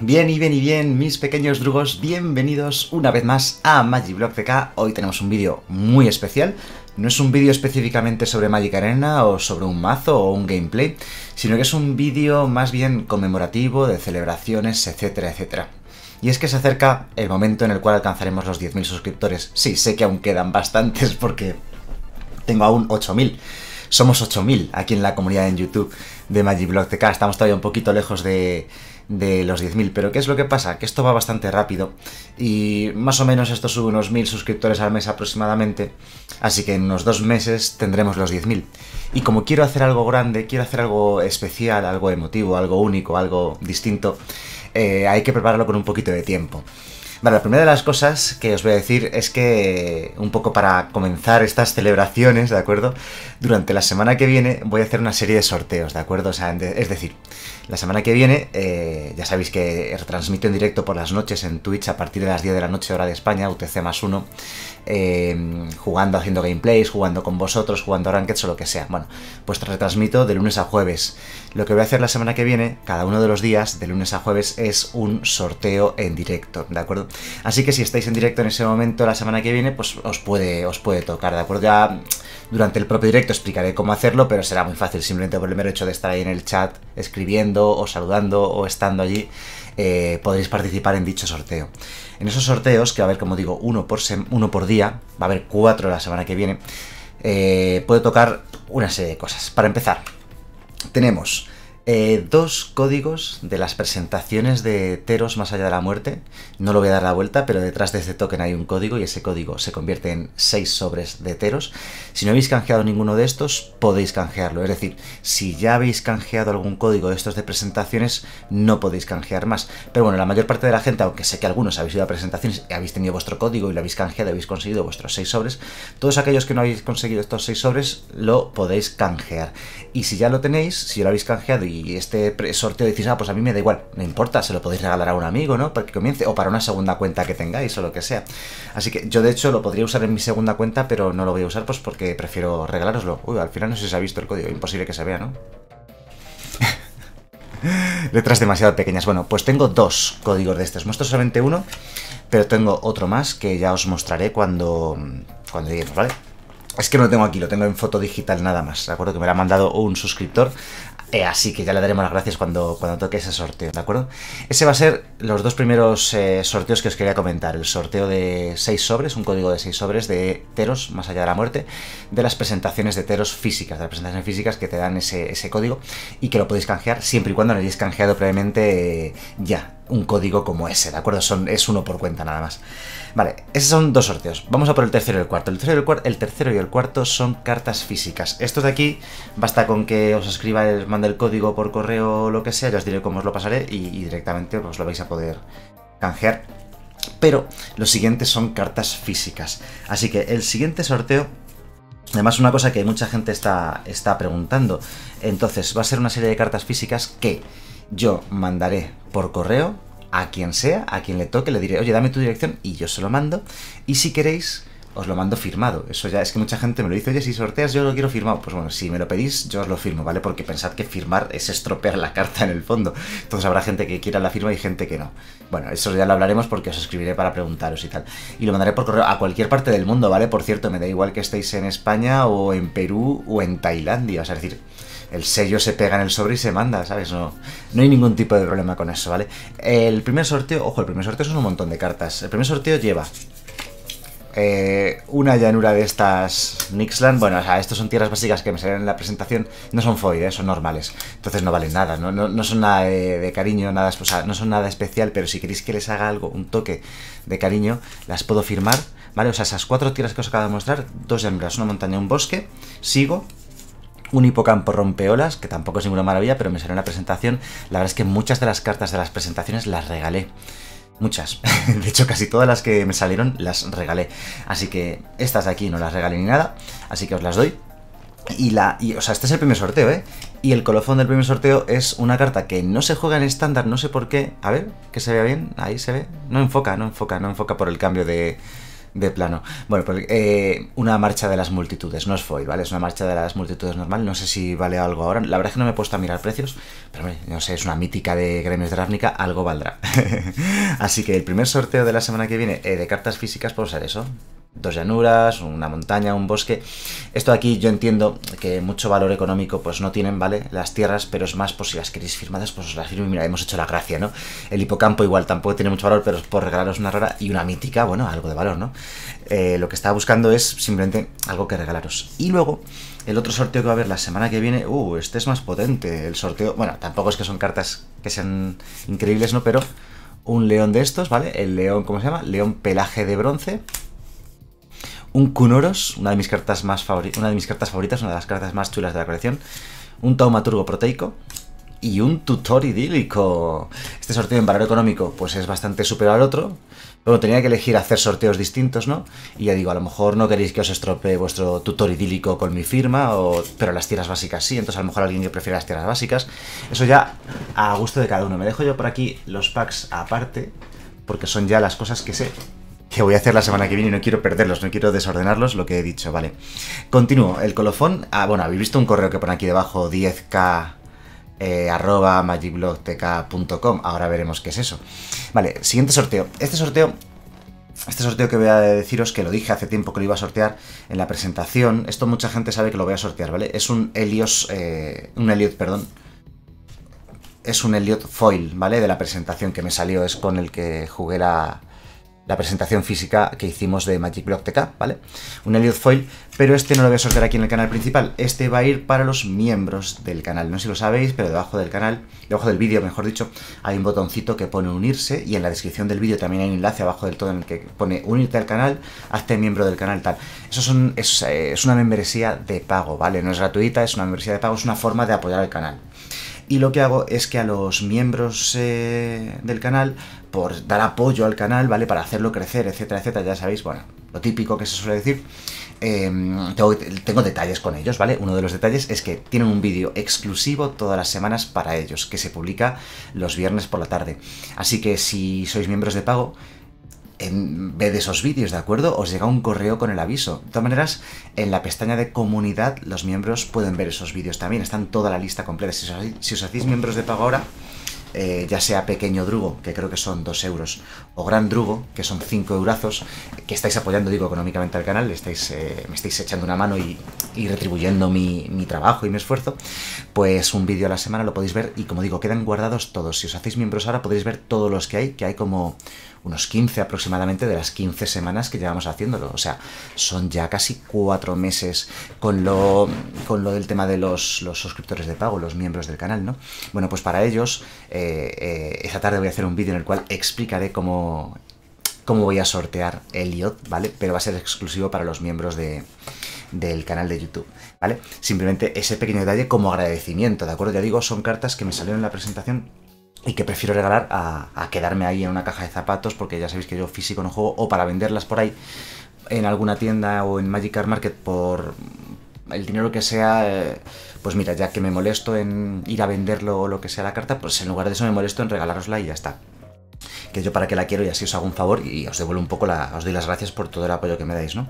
Bien y bien y bien, mis pequeños drugos, bienvenidos una vez más a Magiblock DK. Hoy tenemos un vídeo muy especial. No es un vídeo específicamente sobre Magic Arena o sobre un mazo o un gameplay, sino que es un vídeo más bien conmemorativo, de celebraciones, etcétera, etcétera. Y es que se acerca el momento en el cual alcanzaremos los 10.000 suscriptores. Sí, sé que aún quedan bastantes porque tengo aún 8.000 somos 8.000 aquí en la comunidad en YouTube de Magiblock TK. Estamos todavía un poquito lejos de, de los 10.000. Pero ¿qué es lo que pasa? Que esto va bastante rápido y más o menos esto sube unos 1.000 suscriptores al mes aproximadamente, así que en unos dos meses tendremos los 10.000. Y como quiero hacer algo grande, quiero hacer algo especial, algo emotivo, algo único, algo distinto, eh, hay que prepararlo con un poquito de tiempo. Bueno, la primera de las cosas que os voy a decir es que, un poco para comenzar estas celebraciones, ¿de acuerdo? Durante la semana que viene voy a hacer una serie de sorteos, ¿de acuerdo? es decir, la semana que viene, eh, ya sabéis que retransmito en directo por las noches en Twitch a partir de las 10 de la noche, hora de España, UTC más 1 eh, jugando, haciendo gameplays, jugando con vosotros, jugando rankets o lo que sea. Bueno, pues retransmito de lunes a jueves. Lo que voy a hacer la semana que viene, cada uno de los días, de lunes a jueves, es un sorteo en directo, ¿de acuerdo? Así que si estáis en directo en ese momento la semana que viene, pues os puede, os puede tocar, ¿de acuerdo? Ya durante el propio directo explicaré cómo hacerlo, pero será muy fácil, simplemente por el mero hecho de estar ahí en el chat escribiendo o saludando o estando allí eh, podréis participar en dicho sorteo. En esos sorteos, que va a haber, como digo, uno por, uno por día, va a haber cuatro la semana que viene, eh, Puedo tocar una serie de cosas. Para empezar, tenemos eh, dos códigos de las presentaciones de Teros más allá de la muerte. No lo voy a dar la vuelta, pero detrás de este token hay un código y ese código se convierte en seis sobres de Teros. Si no habéis canjeado ninguno de estos, podéis canjearlo. Es decir, si ya habéis canjeado algún código de estos de presentaciones, no podéis canjear más. Pero bueno, la mayor parte de la gente, aunque sé que algunos habéis ido a presentaciones y habéis tenido vuestro código y lo habéis canjeado, y habéis conseguido vuestros seis sobres, todos aquellos que no habéis conseguido estos seis sobres, lo podéis canjear. Y si ya lo tenéis, si ya lo habéis canjeado y y este sorteo decís, ah, pues a mí me da igual, no importa, se lo podéis regalar a un amigo, ¿no? Para que comience, o para una segunda cuenta que tengáis o lo que sea. Así que yo de hecho lo podría usar en mi segunda cuenta, pero no lo voy a usar pues porque prefiero regalároslo. Uy, al final no sé si se ha visto el código, imposible que se vea, ¿no? Letras demasiado pequeñas. Bueno, pues tengo dos códigos de estos. Muestro solamente uno, pero tengo otro más que ya os mostraré cuando, cuando lleguemos, ¿vale? Es que no lo tengo aquí, lo tengo en foto digital nada más, ¿de acuerdo? Que me lo ha mandado un suscriptor, eh, así que ya le daremos las gracias cuando, cuando toque ese sorteo, ¿de acuerdo? Ese va a ser los dos primeros eh, sorteos que os quería comentar. El sorteo de seis sobres, un código de seis sobres de Teros, más allá de la muerte, de las presentaciones de Teros físicas, de las presentaciones físicas que te dan ese, código y que lo podéis canjear siempre y cuando lo hayáis canjeado previamente eh, ya un código como ese, ¿de acuerdo? Son, es uno por cuenta nada más. Vale, esos son dos sorteos. Vamos a por el tercero y el cuarto. El tercero y el, cuarto, son cartas físicas. Esto de aquí, basta con que os escriba, el... mande el código por correo o lo que sea, ya os diré cómo os lo pasaré y, directamente os lo vais a poder canjear. Pero los siguientes son cartas físicas. Así que el siguiente sorteo Además, una cosa que mucha gente está, está preguntando. Entonces, va a ser una serie de cartas físicas que yo mandaré por correo a quien sea, a quien le toque, le diré, oye, dame tu dirección y yo se lo mando. Y si queréis, os lo mando firmado. Eso ya es que mucha gente me lo dice, oye, si sorteas yo lo quiero firmado. Pues bueno, si me lo pedís, yo os lo firmo, ¿vale? Porque pensad que firmar es estropear la carta en el fondo. Entonces habrá gente que quiera la firma y gente que no. Bueno, eso ya lo hablaremos porque os escribiré para preguntaros y tal. Y lo mandaré por correo a cualquier parte del mundo, ¿vale? Por cierto, me da igual que estéis en España o en Perú o en Tailandia. O sea, es decir, el sello se pega en el sobre y se manda, ¿sabes? No, hay ningún tipo de problema con eso, ¿vale? El primer sorteo, ojo, el primer sorteo son un montón de cartas. El primer sorteo lleva eh, una llanura de estas Nixland. Bueno, o sea, estos son tierras básicas que me salen en la presentación. No son foides, ¿eh? son normales. Entonces no valen nada, no, son nada de, cariño, nada, no son nada especial, pero si queréis que les haga algo, un toque de cariño, las puedo firmar. ¿Vale? O sea, esas cuatro tierras que os acabo de mostrar, dos llanuras, una montaña, y un bosque, sigo, un hipocampo rompeolas, que tampoco es ninguna maravilla, pero me salió en la presentación. La verdad es que muchas de las cartas de las presentaciones las regalé. Muchas. De hecho, casi todas las que me salieron las regalé. Así que estas de aquí no las regalé ni nada, así que os las doy. Y la. o sea, este es el primer sorteo, ¿eh? Y el colofón del primer sorteo es una carta que no se juega en estándar, no sé por qué. A ver, que se vea bien. Ahí se ve. No enfoca, no enfoca, no enfoca por el cambio de, de plano. Bueno, pues eh, una marcha de las multitudes, no es FOI, ¿vale? Es una marcha de las multitudes normal, no sé si vale algo ahora. La verdad es que no me he puesto a mirar precios, pero no sé, es una mítica de gremios de Ravnica, algo valdrá. Así que el primer sorteo de la semana que viene eh, de cartas físicas por usar eso dos llanuras, una montaña, un bosque. Esto aquí yo entiendo que mucho valor económico pues no tienen, ¿vale? Las tierras, pero es más, por si las queréis firmadas, pues os las firmo y mira, hemos hecho la gracia, ¿no? El hipocampo igual tampoco tiene mucho valor, pero por regalaros una rara y una mítica, bueno, algo de valor, ¿no? Eh, lo que estaba buscando es simplemente algo que regalaros. Y luego, el otro sorteo que va a haber la semana que viene, uh, este es más potente, el sorteo, bueno, tampoco es que son cartas que sean increíbles, ¿no? Pero un león de estos, ¿vale? El león, ¿cómo se llama? León pelaje de bronce, un Kunoros, una de mis cartas más favoritas, una de mis cartas favoritas, una de las cartas más chulas de la colección, un Taumaturgo proteico y un tutor idílico. Este sorteo en valor económico pues es bastante superior al otro. Bueno, tenía que elegir hacer sorteos distintos, ¿no? Y ya digo, a lo mejor no queréis que os estropee vuestro tutor idílico con mi firma, o... pero las tierras básicas sí, entonces a lo mejor alguien que prefiera las tierras básicas. Eso ya a gusto de cada uno. Me dejo yo por aquí los packs aparte, porque son ya las cosas que sé que voy a hacer la semana que viene y no quiero perderlos, no quiero desordenarlos, lo que he dicho, vale. Continúo, el colofón, ah, bueno, habéis visto un correo que pone aquí debajo 10k eh, ahora veremos qué es eso. Vale, siguiente sorteo. Este sorteo este sorteo que voy a deciros, que lo dije hace tiempo que lo iba a sortear en la presentación, esto mucha gente sabe que lo voy a sortear, ¿vale? Es un Helios, eh, un Elliot, perdón. Es un Elliot Foil, ¿vale? De la presentación que me salió, es con el que jugué la, la presentación física que hicimos de Magic Block TK, ¿vale? Un Elliot Foil, pero este no lo voy a soltar aquí en el canal principal, este va a ir para los miembros del canal, no sé si lo sabéis, pero debajo del canal, debajo del vídeo, mejor dicho, hay un botoncito que pone unirse y en la descripción del vídeo también hay un enlace abajo del todo en el que pone unirte al canal, hazte miembro del canal tal. Eso eh, es, una membresía de pago, ¿vale? No es gratuita, es una membresía de pago, es una forma de apoyar al canal y lo que hago es que a los miembros eh, del canal por dar apoyo al canal, ¿vale? Para hacerlo crecer, etcétera, etcétera. Ya sabéis, bueno, lo típico que se suele decir. Em, tengo, detalles con ellos, ¿vale? Uno de los detalles es que tienen un vídeo exclusivo todas las semanas para ellos, que se publica los viernes por la tarde. Así que si sois miembros de pago, en de esos vídeos, ¿de acuerdo? Os llega un correo con el aviso. De todas maneras, en la pestaña de comunidad los miembros pueden ver esos vídeos también. Están toda la lista completa. Si si os hacéis miembros de pago ahora, eh, ya sea pequeño drugo, que creo que son 2 euros, o gran drugo, que son 5 eurazos, que estáis apoyando, digo, económicamente al canal, estáis, eh, me estáis echando una mano y, retribuyendo mi, trabajo y mi esfuerzo, pues un vídeo a la semana lo podéis ver y como digo, quedan guardados todos. Si os hacéis miembros ahora podéis ver todos los que hay, que hay como unos 15 aproximadamente de las 15 semanas que llevamos haciéndolo. O sea, son ya casi 4 meses con lo, con lo del tema de los, los suscriptores de pago, los miembros del canal, ¿no? Bueno, pues para ellos... Eh, eh, esta tarde voy a hacer un vídeo en el cual explicaré cómo, cómo voy a sortear Elliot, ¿vale? Pero va a ser exclusivo para los miembros de, del canal de YouTube, ¿vale? Simplemente ese pequeño detalle como agradecimiento, ¿de acuerdo? Ya digo, son cartas que me salieron en la presentación y que prefiero regalar a, quedarme ahí en una caja de zapatos porque ya sabéis que yo físico no juego o para venderlas por ahí en alguna tienda o en Magic Market por el dinero que sea, eh, pues mira, ya que me molesto en ir a venderlo o lo que sea la carta, pues en lugar de eso me molesto en regalárosla y ya está. Que yo para qué la quiero y así os hago un favor y os devuelvo un poco la, os doy las gracias por todo el apoyo que me dais, ¿no?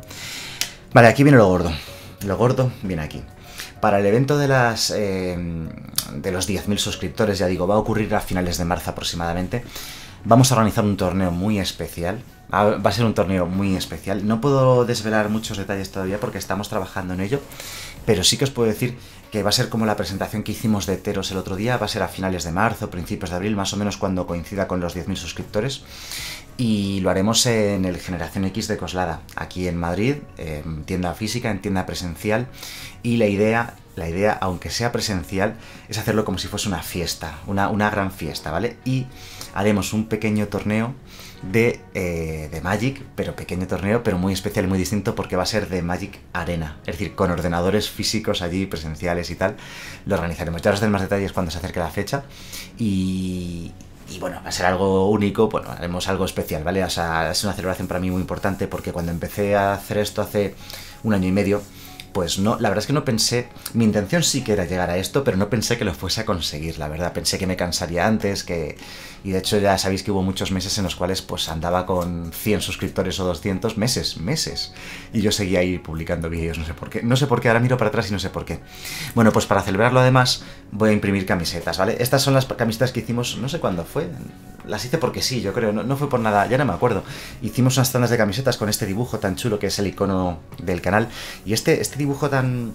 Vale, aquí viene lo gordo. Lo gordo viene aquí. Para el evento de las eh, de los 10.000 suscriptores, ya digo, va a ocurrir a finales de marzo aproximadamente. Vamos a organizar un torneo muy especial Va a ser un torneo muy especial. No puedo desvelar muchos detalles todavía porque estamos trabajando en ello, pero sí que os puedo decir que va a ser como la presentación que hicimos de Teros el otro día, va a ser a finales de marzo, principios de abril, más o menos cuando coincida con los 10.000 suscriptores. Y lo haremos en el Generación X de Coslada, aquí en Madrid, en tienda física, en tienda presencial. Y la idea la idea, aunque sea presencial, es hacerlo como si fuese una fiesta, una, una, gran fiesta, ¿vale? Y haremos un pequeño torneo eh, de, Magic, pero pequeño torneo, pero muy especial muy distinto porque va a ser de Magic Arena, es decir, con ordenadores físicos allí, presenciales y tal. Lo organizaremos. Ya os daré más detalles cuando se acerque la fecha. Y, y bueno, va a ser algo único, bueno, haremos algo especial, ¿vale? O es una celebración para mí muy importante porque cuando empecé a hacer esto hace un año y medio, pues no, la verdad es que no pensé, mi intención sí que era llegar a esto, pero no pensé que lo fuese a conseguir, la verdad, pensé que me cansaría antes, que... Y de hecho ya sabéis que hubo muchos meses en los cuales pues andaba con 100 suscriptores o 200, meses, meses. Y yo seguía ahí publicando vídeos, no sé por qué, no sé por qué, ahora miro para atrás y no sé por qué. Bueno, pues para celebrarlo además voy a imprimir camisetas, ¿vale? Estas son las camisetas que hicimos, no sé cuándo fue, las hice porque sí, yo creo, no, fue por nada, ya no me acuerdo. Hicimos unas zonas de camisetas con este dibujo tan chulo que es el icono del canal. Y este, este dibujo tan,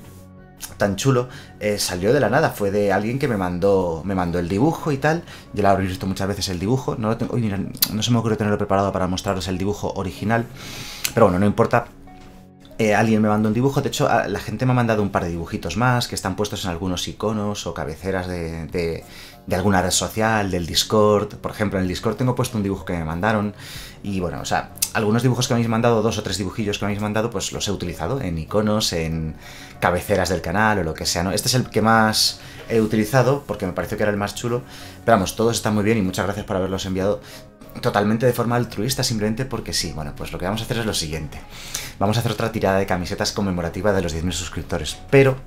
tan chulo eh, salió de la nada, fue de alguien que me mandó, me mandó el dibujo y tal. Ya lo habréis visto muchas veces el dibujo, no, lo tengo, no se me ocurrió tenerlo preparado para mostraros el dibujo original, pero bueno, no importa, eh, alguien me mandó un dibujo, de hecho la gente me ha mandado un par de dibujitos más que están puestos en algunos iconos o cabeceras de, alguna red social, del Discord. Por ejemplo, en el Discord tengo puesto un dibujo que me mandaron y bueno, o sea, algunos dibujos que me habéis mandado, dos o tres dibujillos que me habéis mandado, pues los he utilizado en iconos, en cabeceras del canal o lo que sea. ¿no? Este es el que más he utilizado porque me pareció que era el más chulo. Pero vamos, todos están muy bien y muchas gracias por haberlos enviado totalmente de forma altruista, simplemente porque sí. Bueno, pues lo que vamos a hacer es lo siguiente. Vamos a hacer otra tirada de camisetas conmemorativa de los 10.000 suscriptores, pero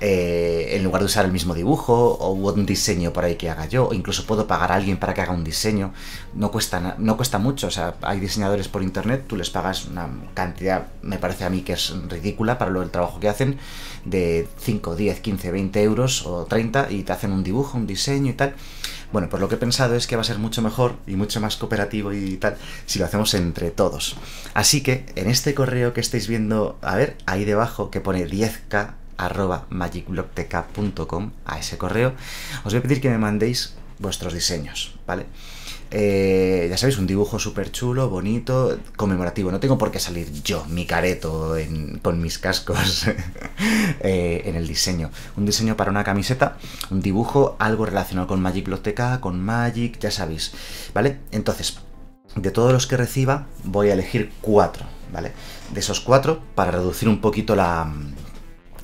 eh, en lugar de usar el mismo dibujo o un diseño por ahí que haga yo, o incluso puedo pagar a alguien para que haga un diseño, no cuesta, no cuesta mucho, o sea, hay diseñadores por internet, tú les pagas una cantidad, me parece a mí que es ridícula para lo del trabajo que hacen, de 5, 10, 15, 20 euros o 30 y te hacen un dibujo, un diseño y tal. Bueno, por lo que he pensado es que va a ser mucho mejor y mucho más cooperativo y tal si lo hacemos entre todos. Así que en este correo que estáis viendo, a ver, ahí debajo que pone 10k arroba a ese correo, os voy a pedir que me mandéis vuestros diseños, ¿vale? Eh, ya sabéis, un dibujo súper chulo, bonito, conmemorativo. No tengo por qué salir yo, mi careto, con mis cascos eh, en el diseño. Un diseño para una camiseta, un dibujo, algo relacionado con Magic Biblioteca, con Magic, ya sabéis. ¿Vale? Entonces, de todos los que reciba, voy a elegir cuatro, ¿vale? De esos cuatro, para reducir un poquito la,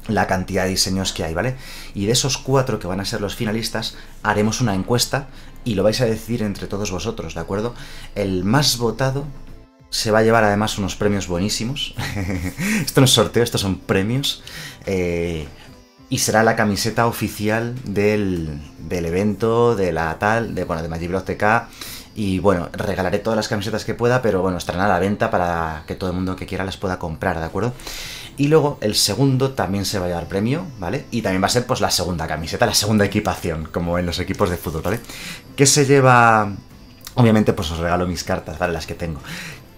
la cantidad de diseños que hay, ¿vale? Y de esos cuatro que van a ser los finalistas, haremos una encuesta y lo vais a decidir entre todos vosotros, ¿de acuerdo? El más votado se va a llevar además unos premios buenísimos. esto no es sorteo, estos son premios. Eh, y será la camiseta oficial del, del, evento, de la tal, de, bueno, de TK. Y bueno, regalaré todas las camisetas que pueda, pero bueno, estarán a la venta para que todo el mundo que quiera las pueda comprar, ¿de acuerdo? Y luego el segundo también se va a llevar premio, ¿vale? Y también va a ser pues la segunda camiseta, la segunda equipación, como en los equipos de fútbol, ¿vale? ¿Qué se lleva? Obviamente pues os regalo mis cartas, ¿vale? Las que tengo.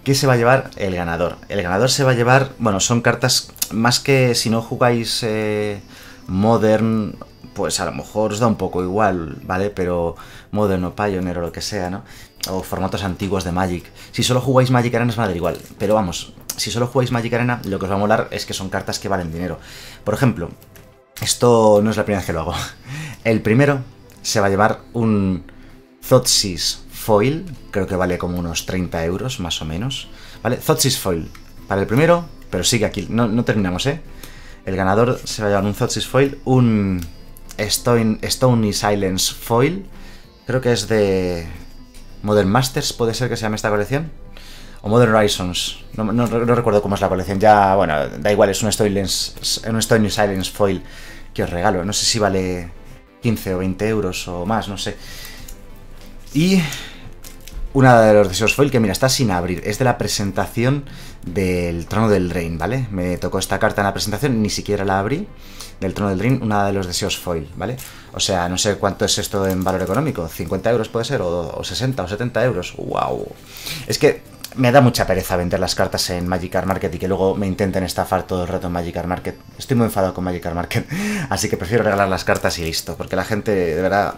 ¿Qué se va a llevar el ganador? El ganador se va a llevar, bueno, son cartas más que si no jugáis eh, Modern, pues a lo mejor os da un poco igual, ¿vale? Pero Modern o Pioneer o lo que sea, ¿no? O formatos antiguos de Magic. Si solo jugáis Magic no es va a igual, pero vamos, si solo jugáis Magic Arena, lo que os va a molar es que son cartas que valen dinero. Por ejemplo, esto no es la primera vez que lo hago. El primero se va a llevar un Zotsis Foil, creo que vale como unos 30 euros más o menos. ¿Vale? Zotsis Foil para el primero, pero sigue aquí, no, terminamos, ¿eh? El ganador se va a llevar un Zotsis Foil, un Stony Silence Foil, creo que es de Modern Masters, puede ser que se llame esta colección o Modern Horizons. No, recuerdo cómo es la colección. Ya, bueno, da igual, es un Stony Silence Foil que os regalo. No sé si vale 15 o 20 euros o más, no sé. Y una de los deseos foil que, mira, está sin abrir. Es de la presentación del Trono del rey ¿vale? Me tocó esta carta en la presentación, ni siquiera la abrí. Del Trono del Rein, una de los deseos foil, ¿vale? O sea, no sé cuánto es esto en valor económico. ¿50 euros puede ser? ¿O, 60 o 70 euros? ¡Wow! Es que me da mucha pereza vender las cartas en Magic Market y que luego me intenten estafar todo el rato en Magic Market. Estoy muy enfadado con Magic Market, así que prefiero regalar las cartas y listo, porque la gente de verdad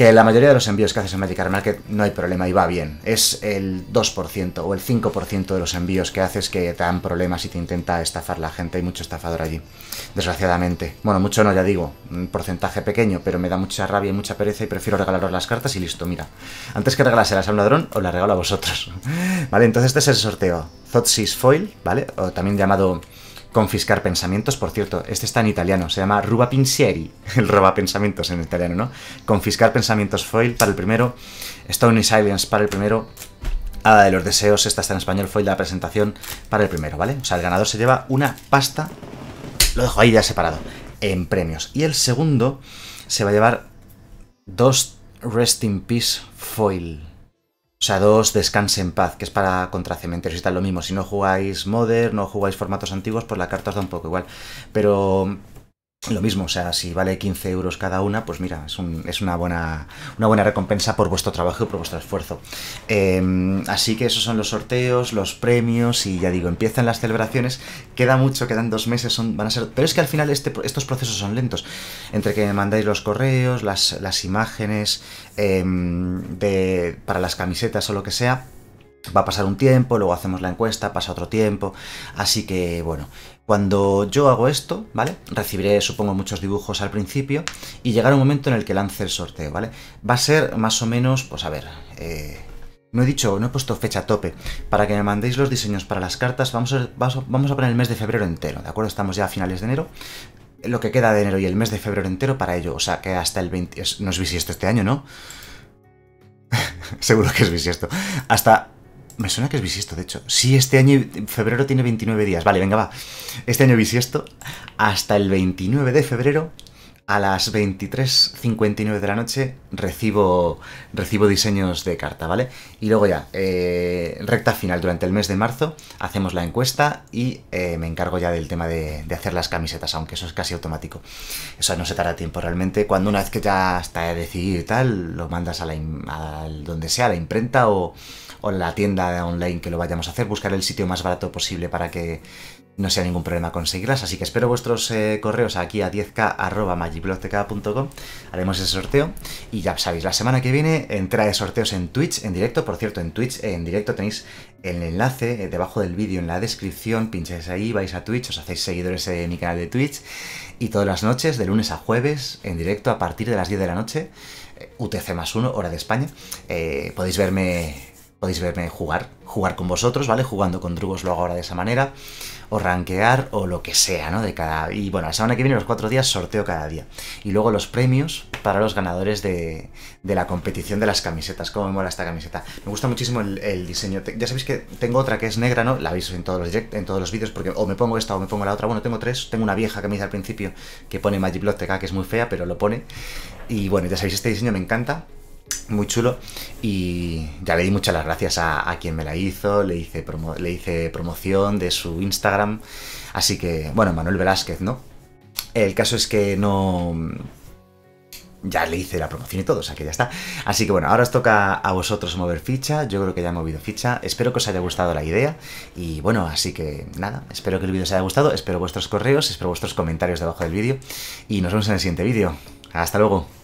que la mayoría de los envíos que haces en Magic Market no hay problema y va bien. Es el 2% o el 5% de los envíos que haces que te dan problemas y te intenta estafar la gente. Hay mucho estafador allí, desgraciadamente. Bueno, mucho no, ya digo, un porcentaje pequeño, pero me da mucha rabia y mucha pereza y prefiero regalaros las cartas y listo, mira. Antes que regalárselas a un ladrón, os las regalo a vosotros. vale, entonces este es el sorteo. Zotsis Foil, ¿vale? O también llamado confiscar pensamientos, por cierto, este está en italiano, se llama Ruba Pinsieri, el roba pensamientos en italiano, ¿no? Confiscar pensamientos Foil para el primero, Stony Silence para el primero, Hada de los Deseos, esta está en español, Foil de la presentación para el primero, ¿vale? O sea, el ganador se lleva una pasta, lo dejo ahí ya separado, en premios. Y el segundo se va a llevar dos Rest in Peace Foil. O sea, dos Descanse en paz, que es para contra cementerios y tal, lo mismo. Si no jugáis Modern, no jugáis formatos antiguos, pues la carta os da un poco igual. Pero lo mismo, o sea, si vale 15 euros cada una, pues mira, es, una, buena, una buena recompensa por vuestro trabajo y por vuestro esfuerzo. Em, así que esos son los sorteos, los premios y ya digo, empiezan las celebraciones, queda mucho, quedan dos meses, son, van a ser... Pero es que al final este, estos procesos son lentos, entre que mandáis los correos, las, las imágenes em, de, para las camisetas o lo que sea, va a pasar un tiempo, luego hacemos la encuesta, pasa otro tiempo, así que bueno, cuando yo hago esto, ¿vale? Recibiré, supongo, muchos dibujos al principio y llegará un momento en el que lance el sorteo, ¿vale? Va a ser más o menos, pues a ver, eh, no he dicho, no he puesto fecha tope. Para que me mandéis los diseños para las cartas, vamos a, vamos a poner el mes de febrero entero, ¿de acuerdo? Estamos ya a finales de enero. Lo que queda de enero y el mes de febrero entero para ello. O sea, que hasta el 20... No es bisiesto este año, ¿no? Seguro que es bisiesto. Hasta me suena que es bisiesto, de hecho. Sí, este año, febrero tiene 29 días. Vale, venga, va. Este año bisiesto, hasta el 29 de febrero, a las 23.59 de la noche, recibo, recibo diseños de carta, ¿vale? Y luego ya, eh, recta final, durante el mes de marzo, hacemos la encuesta y eh, me encargo ya del tema de, hacer las camisetas, aunque eso es casi automático. Eso no se tarda tiempo realmente. Cuando una vez que ya está decidido y tal, lo mandas a a donde sea, a la imprenta o o la tienda online que lo vayamos a hacer, buscar el sitio más barato posible para que no sea ningún problema conseguirlas. Así que espero vuestros eh, correos aquí a 10k.magiblogtk.com. Haremos ese sorteo. Y ya sabéis, la semana que viene entra de sorteos en Twitch, en directo. Por cierto, en Twitch, eh, en directo tenéis el enlace eh, debajo del vídeo en la descripción. Pincháis ahí, vais a Twitch, os hacéis seguidores de mi canal de Twitch. Y todas las noches, de lunes a jueves, en directo a partir de las 10 de la noche. UTC más 1, hora de España. podéis verme podéis verme jugar, jugar con vosotros, ¿vale? Jugando con Drugos lo hago ahora de esa manera, o rankear, o lo que sea, ¿no? De cada... Y bueno, la semana que viene, los cuatro días, sorteo cada día. Y luego los premios para los ganadores de, de la competición de las camisetas. ¿Cómo me mola esta camiseta? Me gusta muchísimo el, diseño. Ya sabéis que tengo otra que es negra, ¿no? La veis en todos los en todos los vídeos, porque o me pongo esta o me pongo la otra. Bueno, tengo tres. Tengo una vieja que me hice al principio que pone Magic Block TK, que es muy fea, pero lo pone. Y bueno, ya sabéis, este diseño me encanta muy chulo y ya le di muchas las gracias a, quien me la hizo, le hice, le hice promoción de su Instagram, así que bueno, Manuel Velázquez, ¿no? El caso es que no... Ya le hice la promoción y todo, o sea que ya está. Así que bueno, ahora os toca a vosotros mover ficha, yo creo que ya he movido ficha, espero que os haya gustado la idea y bueno, así que nada, espero que el vídeo os haya gustado, espero vuestros correos, espero vuestros comentarios debajo del vídeo y nos vemos en el siguiente vídeo. Hasta luego.